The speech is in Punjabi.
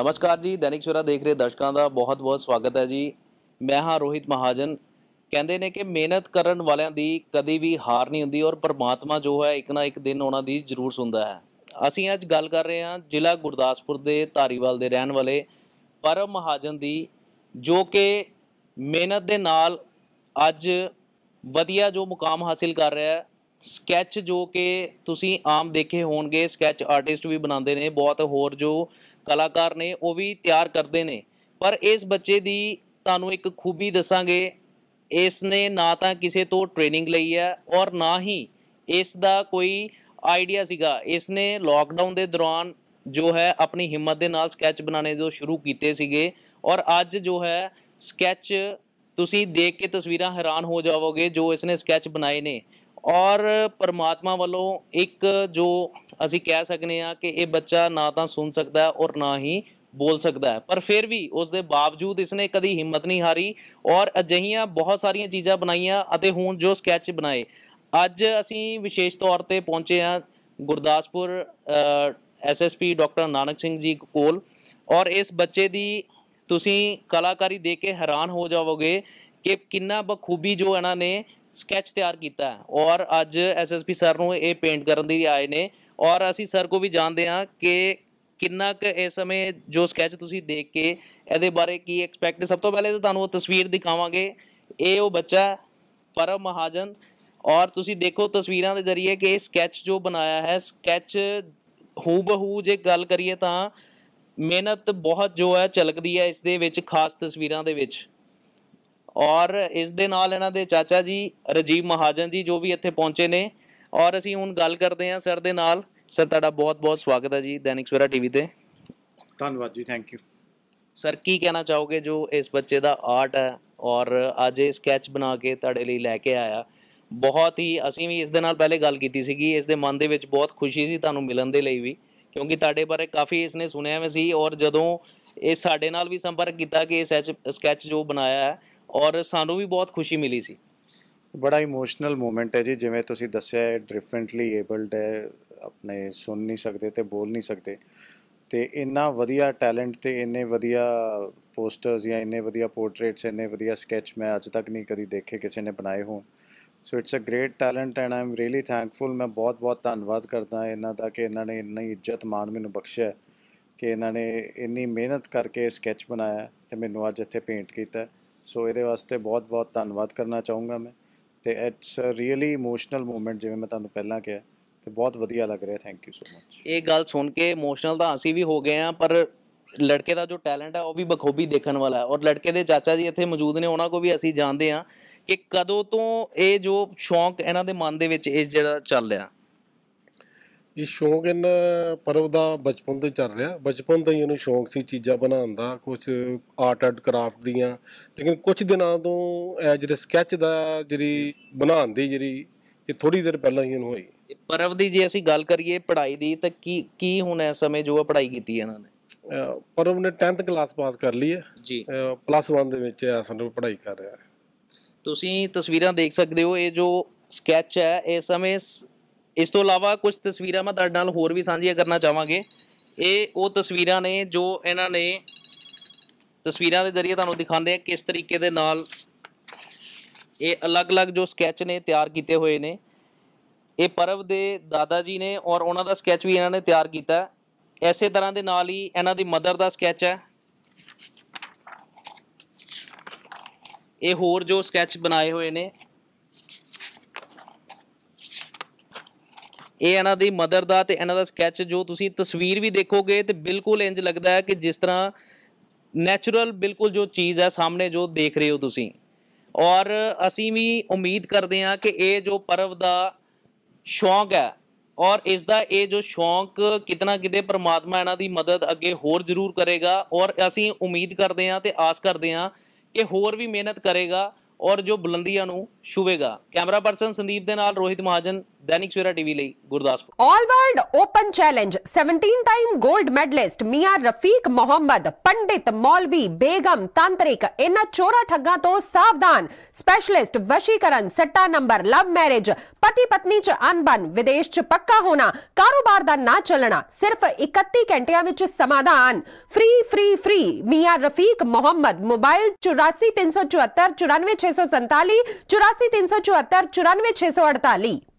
ਨਮਸਕਾਰ ਜੀ ਦੈਨਿਕ ਸ਼ੁਰਾ ਦੇਖ ਰਹੇ ਦਰਸ਼ਕਾਂ ਦਾ ਬਹੁਤ-ਬਹੁਤ ਸਵਾਗਤ ਹੈ ਜੀ ਮੈਂ ਹਾਂ ਰੋਹਿਤ ਮਹਾਜਨ ਕਹਿੰਦੇ ਨੇ ਕਿ ਮਿਹਨਤ ਕਰਨ ਵਾਲਿਆਂ ਦੀ ਕਦੀ ਵੀ ਹਾਰ ਨਹੀਂ ਹੁੰਦੀ ਔਰ ਪਰਮਾਤਮਾ ਜੋ ਹੈ ਇੱਕ ਨਾ ਇੱਕ ਦਿਨ ਉਹਨਾਂ ਦੀ ਜ਼ਰੂਰ ਸੁਣਦਾ ਹੈ ਅਸੀਂ ਅੱਜ ਗੱਲ ਕਰ ਰਹੇ ਹਾਂ ਜ਼ਿਲ੍ਹਾ ਗੁਰਦਾਸਪੁਰ ਦੇ ਧਾਰੀਵਾਲ ਦੇ ਰਹਿਣ ਵਾਲੇ ਪਰਮ ਮਹਾਜਨ ਦੀ ਜੋ ਕਿ ਮਿਹਨਤ ਦੇ ਨਾਲ ਅੱਜ ਵਧੀਆ ਜੋ ਮੁਕਾਮ ਹਾਸਿਲ ਕਰ ਰਿਹਾ ਹੈ ਸਕੈਚ ਜੋ ਕਿ ਤੁਸੀਂ ਆਮ ਦੇਖੇ ਹੋਣਗੇ ਸਕੈਚ ਆਰਟਿਸਟ ਵੀ ਬਣਾਉਂਦੇ ਨੇ ਬਹੁਤ ਹੋਰ ਜੋ ਕਲਾਕਾਰ ਨੇ ਉਹ ਵੀ ਤਿਆਰ ਕਰਦੇ ਨੇ ਪਰ ਇਸ ਬੱਚੇ ਦੀ ਤੁਹਾਨੂੰ ਇੱਕ ਖੂਬੀ ਦੱਸਾਂਗੇ ਇਸ ਨੇ ਨਾ ਤਾਂ ਕਿਸੇ ਤੋਂ ਟ੍ਰੇਨਿੰਗ ਲਈ ਹੈ ਔਰ ਨਾ ਹੀ ਇਸ ਦਾ ਕੋਈ ਆਈਡੀਆ ਸੀਗਾ ਇਸ ਨੇ ਲਾਕਡਾਊਨ ਦੇ ਦੌਰਾਨ ਜੋ ਹੈ ਆਪਣੀ ਹਿੰਮਤ ਦੇ ਨਾਲ ਸਕੈਚ ਬਣਾਉਣੇ ਜੋ ਸ਼ੁਰੂ ਕੀਤੇ ਸੀਗੇ ਔਰ ਅੱਜ ਜੋ ਹੈ ਸਕੈਚ ਤੁਸੀਂ ਦੇਖ ਕੇ ਤਸਵੀਰਾਂ ਹੈਰਾਨ ਹੋ ਜਾਵੋਗੇ ਜੋ ਇਸ ਨੇ ਸਕੈਚ ਬਣਾਏ ਨੇ ਔਰ ਪਰਮਾਤਮਾ ਵੱਲੋਂ ਇੱਕ ਜੋ ਅਸੀਂ ਕਹਿ ਸਕਨੇ ਆ ਕਿ ਇਹ ਬੱਚਾ ਨਾ ਤਾਂ ਸੁਣ ਸਕਦਾ ਹੈ ਔਰ ਨਾ ਹੀ ਬੋਲ ਸਕਦਾ ਹੈ ਪਰ ਫਿਰ ਵੀ ਉਸ ਦੇ ਬਾਵਜੂਦ ਇਸਨੇ ਕਦੀ ਹਿੰਮਤ ਨਹੀਂ ਹਾਰੀ ਔਰ ਅਜਹੀਆਂ ਬਹੁਤ ਸਾਰੀਆਂ ਚੀਜ਼ਾਂ ਬਣਾਈਆਂ ਅਤੇ ਹੁਣ ਜੋ ਸਕੈਚ ਬਣਾਏ ਅੱਜ ਅਸੀਂ ਵਿਸ਼ੇਸ਼ ਤੌਰ ਤੇ ਪਹੁੰਚੇ ਆ ਗੁਰਦਾਸਪੁਰ ਐਸਐਸਪੀ ਡਾਕਟਰ ਨਾਨਕ ਸਿੰਘ ਜੀ ਕੋਲ ਔਰ ਇਸ ਬੱਚੇ ਦੀ ਤੁਸੀਂ ਕਲਾਕਾਰੀ ਦੇਖ ਕੇ ਹੈਰਾਨ ਹੋ ਜਾਵੋਗੇ ਕਿ ਕਿੰਨਾ ਬਖੂਬੀ ਜੋ ਇਹਨਾਂ ਨੇ ਸਕੈਚ ਤਿਆਰ ਕੀਤਾ ਔਰ ਅੱਜ ਐਸਐਸਪੀ ਸਰ ਨੂੰ ਇਹ ਪੇਂਟ ਕਰਨ ਦੀ ਆਏ ਨੇ ਔਰ ਅਸੀਂ ਸਰ ਕੋ ਵੀ ਜਾਣਦੇ ਹਾਂ ਕਿ ਕਿੰਨਾ ਕ ਇਸ ਸਮੇਂ ਜੋ ਸਕੈਚ ਤੁਸੀਂ ਦੇਖ ਕੇ ਇਹਦੇ ਬਾਰੇ ਕੀ ਐਕਸਪੈਕਟ ਸਭ ਤੋਂ ਪਹਿਲੇ ਤਾਂ ਤੁਹਾਨੂੰ ਉਹ ਤਸਵੀਰ ਦਿਖਾਵਾਂਗੇ ਇਹ ਉਹ ਬੱਚਾ ਪਰਮ ਮਹਾਜਨ ਔਰ ਤੁਸੀਂ ਦੇਖੋ ਤਸਵੀਰਾਂ ਦੇ ਜ਼ਰੀਏ ਕਿ ਇਹ ਸਕੈਚ ਜੋ ਬਣਾਇਆ ਹੈ ਸਕੈਚ ਹੂ ਬਹੂ ਜੇ ਗੱਲ ਕਰੀਏ ਤਾਂ ਮਿਹਨਤ ਬਹੁਤ ਜੋ ਹੈ ਚਲਕਦੀ ਹੈ ਇਸ ਦੇ ਵਿੱਚ ਖਾਸ ਤਸਵੀਰਾਂ ਦੇ ਵਿੱਚ ਔਰ ਇਸ ਦੇ ਨਾਲ ਇਹਨਾਂ ਦੇ ਚਾਚਾ ਜੀ ਰਜੀਵ ਮਹਾਜਨ ਜੀ ਜੋ ਵੀ ਇੱਥੇ ਪਹੁੰਚੇ ਨੇ ਔਰ ਅਸੀਂ ਹੁਣ ਗੱਲ ਕਰਦੇ ਹਾਂ ਸਰ ਦੇ ਨਾਲ ਸਰ ਤੁਹਾਡਾ ਬਹੁਤ-ਬਹੁਤ ਸਵਾਗਤ ਹੈ ਜੀ ਦੈਨਿਕ ਸਵੇਰਾ ਟੀਵੀ ਤੇ ਧੰਨਵਾਦ ਜੀ ਥੈਂਕ ਯੂ ਸਰ ਕੀ ਕਹਿਣਾ ਚਾਹੋਗੇ ਜੋ ਇਸ ਬੱਚੇ ਦਾ ਆਰਟ ਹੈ ਔਰ ਅੱਜ ਇਹ ਸਕੈਚ ਬਣਾ ਕੇ ਤੁਹਾਡੇ ਲਈ ਲੈ ਕੇ ਆਇਆ ਬਹੁਤ ਹੀ ਅਸੀਂ ਵੀ ਇਸ ਦੇ ਨਾਲ ਪਹਿਲੇ ਗੱਲ ਕੀਤੀ ਸੀਗੀ ਇਸ ਦੇ ਮਨ ਦੇ ਵਿੱਚ ਬਹੁਤ ਖੁਸ਼ੀ ਸੀ ਤੁਹਾਨੂੰ ਮਿਲਣ ਦੇ ਲਈ ਵੀ ਕਿਉਂਕਿ ਤੁਹਾਡੇ ਬਾਰੇ ਕਾਫੀ ਇਸਨੇ ਸੁਣਿਆ ਵੀ ਸੀ ਔਰ ਜਦੋਂ ਇਹ ਸਾਡੇ ਨਾਲ ਵੀ ਸੰਪਰਕ ਕੀਤਾ ਕਿ ਇਸ ਸਕੈਚ ਜੋ ਬਣਾਇਆ ਹੈ ਔਰ ਸਾਨੂੰ ਵੀ ਬਹੁਤ ਖੁਸ਼ੀ ਮਿਲੀ ਸੀ ਬੜਾ ਇਮੋਸ਼ਨਲ ਮੂਮੈਂਟ ਹੈ ਜੀ ਜਿਵੇਂ ਤੁਸੀਂ ਦੱਸਿਆ ਡਿਫਰੈਂਟਲੀ ਏਬਲਡ ਹੈ ਆਪਣੇ ਸੁਣ ਨਹੀਂ ਸਕਦੇ ਤੇ ਬੋਲ ਨਹੀਂ ਸਕਦੇ ਤੇ ਇੰਨਾ ਵਧੀਆ ਟੈਲੈਂਟ ਤੇ ਇੰਨੇ ਵਧੀਆ ਪੋਸਟਰਸ ਜਾਂ ਇੰਨੇ ਵਧੀਆ ਪੋਰਟਰੇਟਸ ਇੰਨੇ ਵਧੀਆ ਸਕੈਚ ਮੈਂ ਅੱਜ ਤੱਕ ਨਹੀਂ ਕਦੀ ਦੇਖੇ ਕਿਸੇ ਨੇ ਬਣਾਏ ਹੋਣ so it's a great talent and I'm really thankful ਮੈਂ ਬਹੁਤ-ਬਹੁਤ ਧੰਨਵਾਦ ਕਰਦਾ ਇਹਨਾਂ ਦਾ ਕਿ ਇਹਨਾਂ ਨੇ ਇੰਨੀ ਇੱਜ਼ਤ ਮਾਨ ਮੈਨੂੰ ਬਖਸ਼ਿਆ ਕਿ ਇਹਨਾਂ ਨੇ ਇੰਨੀ ਮਿਹਨਤ ਕਰਕੇ ਸਕੈਚ ਬਣਾਇਆ ਤੇ ਮੈਨੂੰ ਅੱਜ ਇੱਥੇ ਪੇਂਟ ਕੀਤਾ ਸੋ ਇਹਦੇ ਵਾਸਤੇ ਬਹੁਤ-ਬਹੁਤ ਧੰਨਵਾਦ ਕਰਨਾ ਚਾਹੂੰਗਾ ਮੈਂ ਤੇ ਇਟਸ ਰੀਅਲੀ ਇਮੋਸ਼ਨਲ ਮੂਮੈਂਟ ਜਿਵੇਂ ਮੈਂ ਤੁਹਾਨੂੰ ਪਹਿਲਾਂ ਕਿਹਾ ਤੇ ਬਹੁਤ ਵਧੀਆ ਲੱਗ ਰਿਹਾ ਥੈਂਕ ਯੂ ਸੋ ਮਚ ਇਹ ਗੱਲ ਸੁਣ ਕੇ ਇਮੋਸ਼ਨਲ ਤਾਂ ਅਸੀਂ ਵੀ ਹੋ ਗਏ ਆ ਪਰ ਲੜਕੇ ਦਾ ਜੋ ਟੈਲੈਂਟ ਹੈ ਉਹ ਵੀ ਬਖੂਬੀ ਦੇਖਣ ਵਾਲਾ ਹੈ ਔਰ ਲੜਕੇ ਦੇ ਚਾਚਾ ਜੀ ਇੱਥੇ ਮੌਜੂਦ ਨੇ ਉਹਨਾਂ ਕੋ ਵੀ ਅਸੀਂ ਜਾਣਦੇ ਆ ਕਿ ਕਦੋਂ ਤੋਂ ਇਹ ਜੋ ਸ਼ੌਂਕ ਇਹਨਾਂ ਦੇ ਮਨ ਦੇ ਵਿੱਚ ਇਸ ਜਿਹੜਾ ਚੱਲ ਰਿਹਾ ਇਹ ਸ਼ੌਂਕ ਇਹਨ ਪਰਵ ਦਾ ਬਚਪਨ ਤੋਂ ਚੱਲ ਰਿਹਾ ਬਚਪਨ ਤੋਂ ਹੀ ਇਹਨੂੰ ਸ਼ੌਂਕ ਸੀ ਚੀਜ਼ਾਂ ਬਣਾਉਣ ਦਾ ਕੁਝ ਆਰਟ ਐਂਡ ਕਰਾਫਟ ਦੀਆਂ ਲੇਕਿਨ ਕੁਝ ਦਿਨਾਂ ਤੋਂ ਐ ਜਿਹੜੇ ਸਕੈਚ ਦਾ ਜਿਹੜੀ ਬਣਾਉਣ ਦੀ ਜਿਹੜੀ ਇਹ ਥੋੜੀ ਦੇਰ ਪਹਿਲਾਂ ਹੀ ਇਹਨੂੰ ਹੋਈ ਪਰਵ ਦੀ ਜੇ ਅਸੀਂ ਗੱਲ ਕਰੀਏ ਪੜ੍ਹਾਈ ਦੀ ਤਾਂ ਕੀ ਕੀ ਹੁਣ ਇਸ ਸਮੇਂ ਜੋ ਆ ਪੜ੍ਹਾਈ ਕੀਤੀ ਹੈ ਇਹਨਾਂ ਨੇ ਪਰਵ ਨੇ 10th ਕਲਾਸ ਪਾਸ ਕਰ ਲਈ ਹੈ ਜੀ ਪਲੱਸ 1 ਦੇ ਵਿੱਚ ਆਸਨ ਨੂੰ ਪੜ੍ਹਾਈ ਕਰ ਰਿਹਾ ਹੈ ਤੁਸੀਂ ਤਸਵੀਰਾਂ ਦੇਖ ਸਕਦੇ ਹੋ ਇਹ ਜੋ ਸਕੈਚ ਹੈ ਇਸ ਸਮੇਂ ਇਸ ਤੋਂ ਇਲਾਵਾ ਕੁਝ ਤਸਵੀਰਾਂ ਮੈਂ ਤੁਹਾਡੇ ਨਾਲ ਹੋਰ ਵੀ ਸਾਂਝੀਆਂ ਕਰਨਾ ਚਾਹਾਂਗੇ ਇਹ ਉਹ ਤਸਵੀਰਾਂ ਨੇ ਜੋ ਇਹਨਾਂ ਨੇ ਤਸਵੀਰਾਂ ਦੇ ਜ਼ਰੀਏ ਤੁਹਾਨੂੰ ਦਿਖਾਉਂਦੇ ਆ ਕਿਸ ਤਰੀਕੇ ਦੇ ਨਾਲ ਇਹ ਅਲੱਗ-ਅਲੱਗ ਜੋ ਸਕੈਚ ਨੇ ਤਿਆਰ ਕੀਤੇ ਹੋਏ ਨੇ ਇਹ ਪਰਵ ਦੇ ਦਾਦਾ ਜੀ ਨੇ ਔਰ ਉਹਨਾਂ ਦਾ ਸਕੈਚ ਵੀ ਇਹਨਾਂ ਨੇ ਤਿਆਰ ਕੀਤਾ ਐਸੇ ਤਰ੍ਹਾਂ ਦੇ ਨਾਲ ਹੀ ਇਹਨਾਂ ਦੀ ਮਦਰ ਦਾ ਸਕੈਚ ਹੈ ਇਹ ਹੋਰ ਜੋ ਸਕੈਚ ਬਣਾਏ ਹੋਏ ਨੇ ਇਹ ਇਹਨਾਂ ਦੀ ਮਦਰ ਦਾ ਤੇ ਇਹਨਾਂ ਦਾ ਸਕੈਚ ਜੋ ਤੁਸੀਂ ਤਸਵੀਰ ਵੀ ਦੇਖੋਗੇ ਤੇ ਬਿਲਕੁਲ ਇੰਜ ਲੱਗਦਾ ਹੈ ਕਿ ਜਿਸ ਤਰ੍ਹਾਂ ਨੇਚਰਲ ਬਿਲਕੁਲ ਜੋ ਚੀਜ਼ ਹੈ ਸਾਹਮਣੇ ਜੋ ਦੇਖ ਰਹੇ ਹੋ ਤੁਸੀਂ ਔਰ ਅਸੀਂ ਵੀ ਉਮੀਦ ਕਰਦੇ ਹਾਂ ਕਿ ਇਹ ਜੋ ਪਰਵ ਦਾ ਸ਼ੌਂਕ ਹੈ ਔਰ ਇਸ ਦਾ ਇਹ ਜੋ ਸ਼ੌਂਕ ਕਿਤਨਾ ਕਿਤੇ ਪ੍ਰਮਾਤਮਾ ਇਹਨਾਂ ਦੀ ਮਦਦ ਅੱਗੇ ਹੋਰ ਜ਼ਰੂਰ ਕਰੇਗਾ ਔਰ ਅਸੀਂ ਉਮੀਦ ਕਰਦੇ ਹਾਂ ਤੇ ਆਸ ਕਰਦੇ ਹਾਂ ਕਿ ਹੋਰ ਵੀ ਮਿਹਨਤ ਕਰੇਗਾ ਔਰ ਜੋ ਬੁਲੰਦੀਆਂ ਨੂੰ ਛੂਵੇਗਾ ਕੈਮਰਾ ਪਰਸਨ ਸੰਦੀਪ ਦੇ ਨਾਲ ਰੋਹਿਤ ਮਹਾਜਨ दैनिक सवेरा टीवी ले Gurdas all world open challenge 17 time gold medalist Mian Rafiq Mohammad पंडित मौलवी बेगम तांत्रिक इन चोरा ठग्गा तो सावधान स्पेशलिस्ट वशीकरण सट्टा नंबर लव मैरिज पति पत्नी च अनबन विदेश च पक्का होना कारोबार दा ना चलना सिर्फ 31 घंटिया विच समाधान free free free Mian Rafiq Mohammad mobile 8434 94647